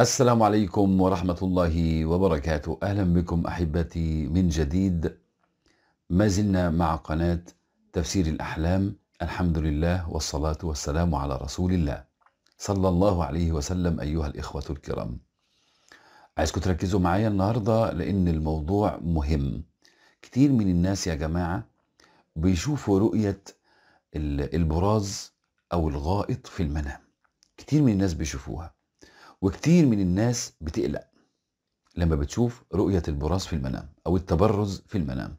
السلام عليكم ورحمة الله وبركاته أهلا بكم أحبتي من جديد ما زلنا مع قناة تفسير الأحلام الحمد لله والصلاة والسلام على رسول الله صلى الله عليه وسلم أيها الإخوة الكرام عايزكم تركزوا معايا النهاردة لأن الموضوع مهم كتير من الناس يا جماعة بيشوفوا رؤية البراز أو الغائط في المنام كتير من الناس بيشوفوها وكتير من الناس بتقلق لما بتشوف رؤية البراز في المنام أو التبرز في المنام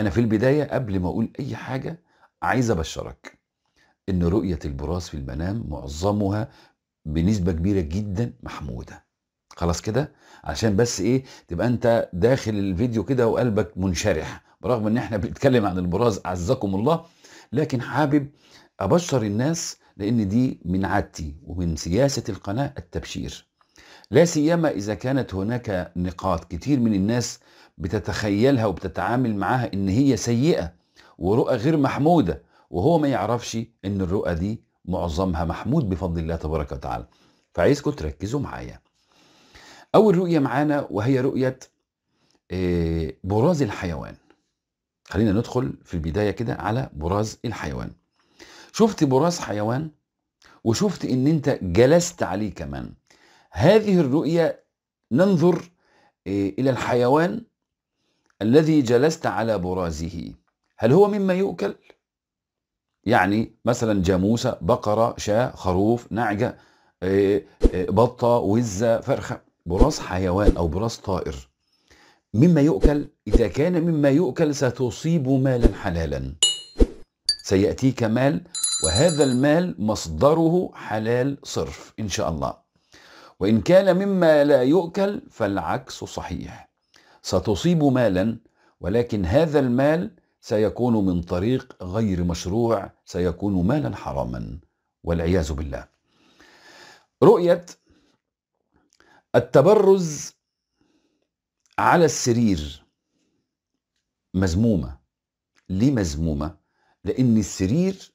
أنا في البداية قبل ما أقول أي حاجة عايز أبشرك إن رؤية البراز في المنام معظمها بنسبة كبيرة جدا محمودة خلاص كده عشان بس ايه تبقى انت داخل الفيديو كده وقلبك منشرح برغم ان احنا بنتكلم عن البراز اعزكم الله لكن حابب ابشر الناس لأن دي من عادتي ومن سياسة القناة التبشير لا سيما إذا كانت هناك نقاط كتير من الناس بتتخيلها وبتتعامل معاها إن هي سيئة ورؤى غير محمودة وهو ما يعرفش إن الرؤى دي معظمها محمود بفضل الله تبارك وتعالى فعايزكم تركزوا معايا أول رؤية معانا وهي رؤية آه، براز الحيوان خلينا ندخل في البداية كده على براز الحيوان شفت براس حيوان وشفت ان انت جلست عليه كمان هذه الرؤية ننظر آه، الى الحيوان الذي جلست على برازه هل هو مما يؤكل يعني مثلا جاموسة بقرة شاة خروف نعجة آه، آه، بطة وزة فرخة براس حيوان أو براس طائر مما يؤكل إذا كان مما يؤكل ستصيب مالا حلالا سيأتيك مال وهذا المال مصدره حلال صرف إن شاء الله وإن كان مما لا يؤكل فالعكس صحيح ستصيب مالا ولكن هذا المال سيكون من طريق غير مشروع سيكون مالا حراما والعياذ بالله رؤية التبرز على السرير مزمومة ليه لأن السرير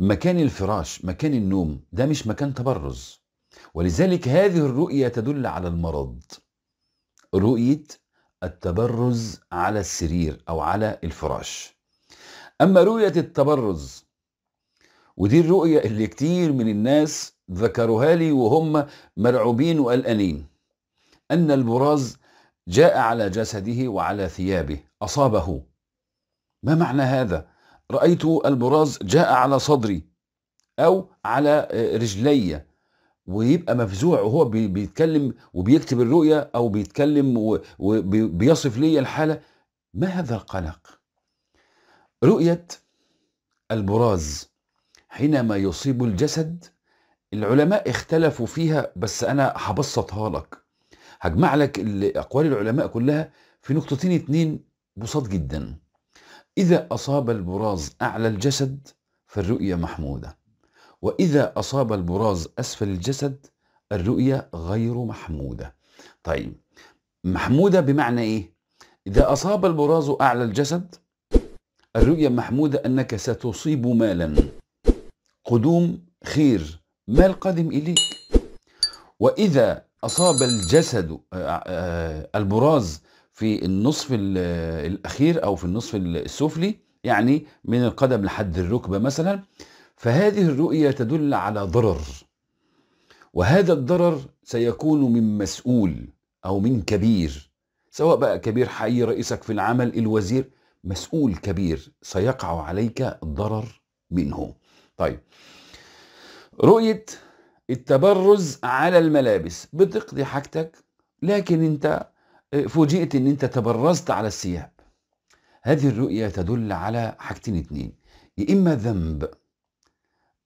مكان الفراش مكان النوم ده مش مكان تبرز ولذلك هذه الرؤية تدل على المرض رؤية التبرز على السرير أو على الفراش أما رؤية التبرز ودي الرؤية اللي كتير من الناس ذكروها لي وهم مرعوبين وقلقانين أن البراز جاء على جسده وعلى ثيابه أصابه ما معنى هذا؟ رأيت البراز جاء على صدري أو على رجلي ويبقى مفزوع وهو بيتكلم وبيكتب الرؤية أو بيتكلم وبيصف لي الحالة ما هذا القلق رؤية البراز حينما يصيب الجسد العلماء اختلفوا فيها بس أنا هبسطها لك هجمع لك أقوال العلماء كلها في نقطتين اتنين بساط جداً إذا أصاب البراز أعلى الجسد فالرؤية محمودة وإذا أصاب البراز أسفل الجسد الرؤية غير محمودة طيب محمودة بمعنى إيه؟ إذا أصاب البراز أعلى الجسد الرؤية محمودة أنك ستصيب مالا قدوم خير مال قادم إليك وإذا أصاب الجسد آه، آه، آه، البراز في النصف الاخير او في النصف السفلي يعني من القدم لحد الركبه مثلا فهذه الرؤيه تدل على ضرر وهذا الضرر سيكون من مسؤول او من كبير سواء بقى كبير حي رئيسك في العمل الوزير مسؤول كبير سيقع عليك ضرر منه طيب رؤيه التبرز على الملابس بتقضي حاجتك لكن انت فوجئت ان انت تبرزت على الثياب هذه الرؤية تدل على حاجتين اتنين يا اما ذنب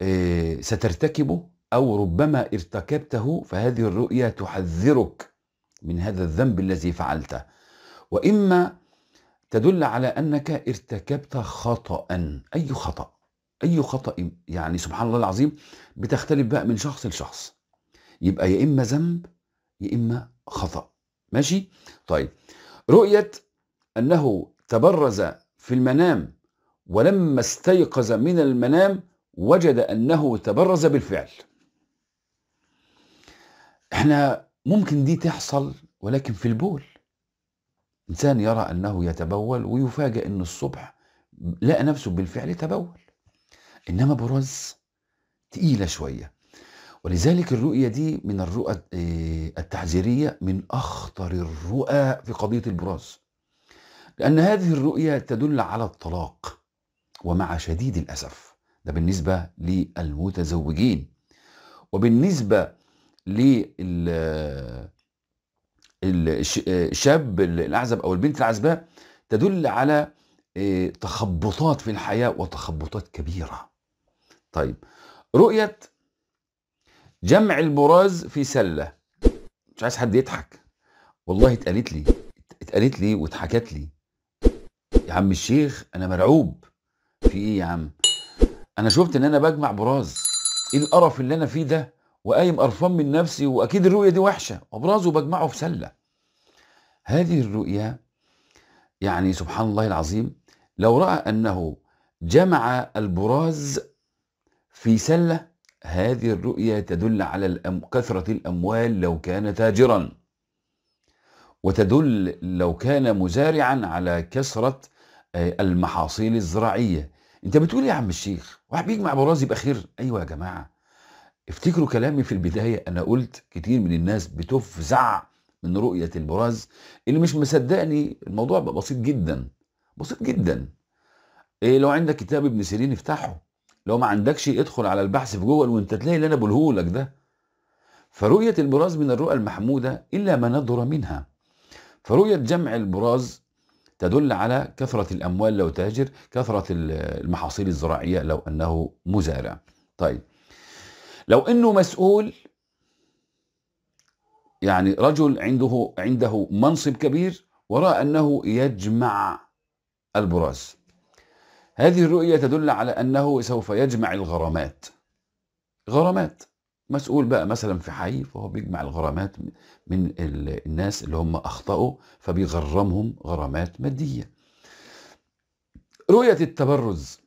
آه، سترتكبه او ربما ارتكبته فهذه الرؤية تحذرك من هذا الذنب الذي فعلته واما تدل على انك ارتكبت خطأ اي خطأ اي خطأ يعني سبحان الله العظيم بتختلف بقى من شخص لشخص يبقى يا اما ذنب يا اما خطأ ماشي طيب رؤية أنه تبرز في المنام ولما استيقظ من المنام وجد أنه تبرز بالفعل احنا ممكن دي تحصل ولكن في البول إنسان يرى أنه يتبول ويفاجأ أن الصبح لقى نفسه بالفعل تبول إنما برز تقيلة شوية ولذلك الرؤية دي من الرؤى آه، التحذيرية من أخطر الرؤى في قضية البراز لأن هذه الرؤية تدل على الطلاق ومع شديد الأسف ده بالنسبة للمتزوجين وبالنسبة لل آه، الشاب الأعزب أو البنت العزباء تدل على آه، تخبطات في الحياة وتخبطات كبيرة طيب رؤية جمع البراز في سله مش عايز حد يضحك والله اتقالت لي اتقالت لي واتحكت لي يا عم الشيخ انا مرعوب في ايه يا عم انا شفت ان انا بجمع براز ايه القرف اللي انا فيه ده وقايم قرفان من نفسي واكيد الرؤيه دي وحشه وبراز وبجمعه في سله هذه الرؤيه يعني سبحان الله العظيم لو راى انه جمع البراز في سله هذه الرؤية تدل على الأم... كثرة الأموال لو كان تاجرا وتدل لو كان مزارعا على كثرة آه، المحاصيل الزراعية انت بتقول إيه يا عم الشيخ واحد بيجمع براز يبقى خير ايوه يا جماعة افتكروا كلامي في البداية انا قلت كتير من الناس بتفزع من رؤية البراز اللي مش مصدقني الموضوع بقى بسيط جدا بسيط جدا إيه لو عندك كتاب ابن سيرين افتحه لو ما عندكش ادخل على البحث في جوجل وانت تلاقي اللي انا بقوله لك ده فرؤية البراز من الرؤى المحمودة إلا ما ندر منها فرؤية جمع البراز تدل على كثرة الأموال لو تاجر كثرة المحاصيل الزراعية لو أنه مزارع طيب لو أنه مسؤول يعني رجل عنده عنده منصب كبير وراء أنه يجمع البراز هذه الرؤية تدل على أنه سوف يجمع الغرامات غرامات مسؤول بقى مثلا في حي فهو بيجمع الغرامات من الناس اللي هم أخطأوا فبيغرمهم غرامات مادية رؤية التبرز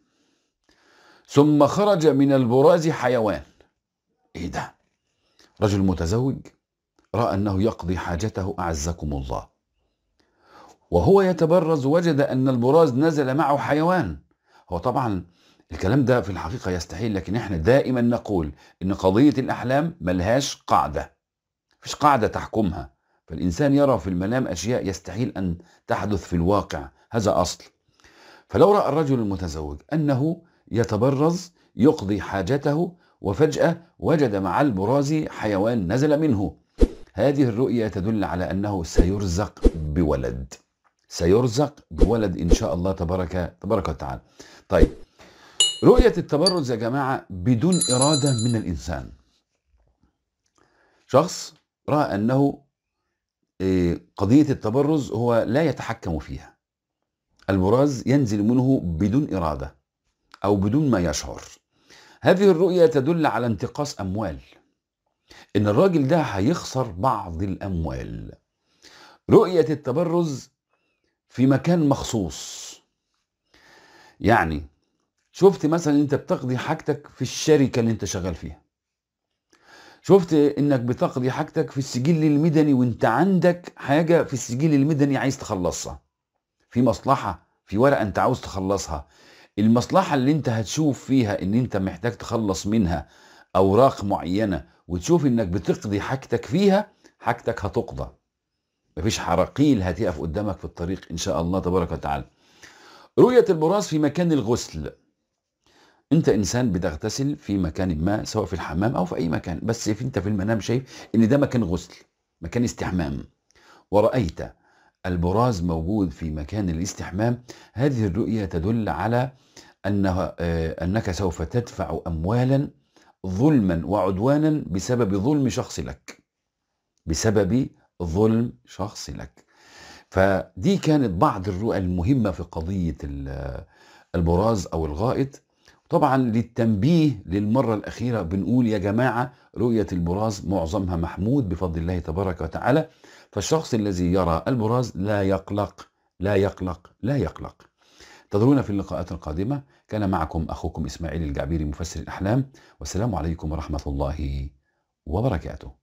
ثم خرج من البراز حيوان ايه ده رجل متزوج رأى أنه يقضي حاجته أعزكم الله وهو يتبرز وجد أن البراز نزل معه حيوان هو طبعا الكلام ده في الحقيقة يستحيل لكن احنا دائما نقول ان قضية الاحلام ملهاش قاعدة مفيش قاعدة تحكمها فالانسان يرى في المنام اشياء يستحيل ان تحدث في الواقع هذا اصل فلو رأى الرجل المتزوج انه يتبرز يقضي حاجته وفجأة وجد مع البراز حيوان نزل منه هذه الرؤية تدل على أنه سيرزق بولد سيرزق بولد إن شاء الله تبارك تبارك وتعالى طيب رؤية التبرز يا جماعة بدون إرادة من الإنسان شخص رأى أنه آه، قضية التبرز هو لا يتحكم فيها البراز ينزل منه بدون إرادة أو بدون ما يشعر هذه الرؤية تدل على انتقاص أموال إن الراجل ده هيخسر بعض الأموال رؤية التبرز في مكان مخصوص يعني شفت مثلا انت بتقضي حاجتك في الشركه اللي انت شغال فيها شفت انك بتقضي حاجتك في السجل المدني وانت عندك حاجه في السجل المدني عايز تخلصها في مصلحه في ورقه انت عاوز تخلصها المصلحه اللي انت هتشوف فيها ان انت محتاج تخلص منها اوراق معينه وتشوف انك بتقضي حاجتك فيها حاجتك هتقضى مفيش حراقيل هتقف قدامك في الطريق ان شاء الله تبارك وتعالى رؤية البراز في مكان الغسل انت انسان بتغتسل في مكان ما سواء في الحمام او في اي مكان بس في انت في المنام شايف ان ده مكان غسل مكان استحمام ورأيت البراز موجود في مكان الاستحمام هذه الرؤية تدل على أنها آه، أنك سوف تدفع أموالا ظلما وعدوانا بسبب ظلم شخص لك بسبب ظلم شخصي لك فدي كانت بعض الرؤى المهمة في قضية البراز أو الغائط طبعا للتنبيه للمرة الأخيرة بنقول يا جماعة رؤية البراز معظمها محمود بفضل الله تبارك وتعالى فالشخص الذي يرى البراز لا يقلق لا يقلق لا يقلق تدرون في اللقاءات القادمة كان معكم أخوكم إسماعيل الجعبيري مفسر الأحلام والسلام عليكم ورحمة الله وبركاته